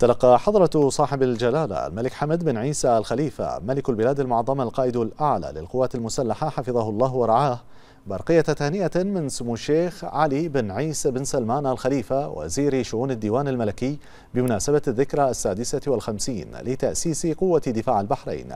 تلقى حضرة صاحب الجلالة الملك حمد بن عيسى الخليفة ملك البلاد المعظمة القائد الأعلى للقوات المسلحة حفظه الله ورعاه برقية تهنئة من سمو الشيخ علي بن عيسى بن سلمان الخليفة وزير شؤون الديوان الملكي بمناسبة الذكرى السادسة والخمسين لتأسيس قوة دفاع البحرين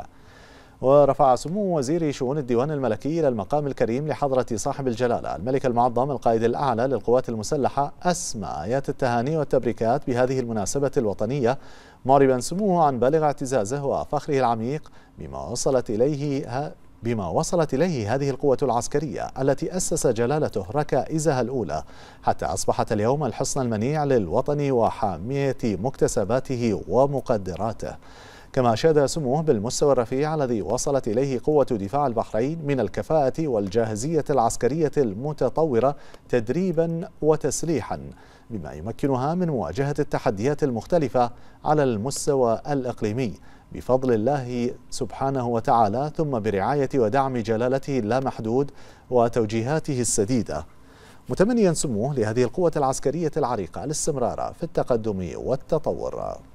ورفع سمو وزير شؤون الديوان الملكي إلى المقام الكريم لحضرة صاحب الجلالة الملك المعظم القائد الأعلى للقوات المسلحة أسمى آيات التهاني والتبريكات بهذه المناسبة الوطنية معربا سموه عن بالغ اعتزازه وفخره العميق بما وصلت إليه بما وصلت إليه هذه القوة العسكرية التي أسس جلالته ركائزها الأولى حتى أصبحت اليوم الحصن المنيع للوطن وحامية مكتسباته ومقدراته كما أشاد سموه بالمستوى الرفيع الذي وصلت إليه قوة دفاع البحرين من الكفاءة والجاهزية العسكرية المتطورة تدريبا وتسليحا بما يمكنها من مواجهة التحديات المختلفة على المستوى الإقليمي بفضل الله سبحانه وتعالى ثم برعاية ودعم جلالته اللامحدود وتوجيهاته السديدة متمنيا سموه لهذه القوة العسكرية العريقة الاستمرار في التقدم والتطور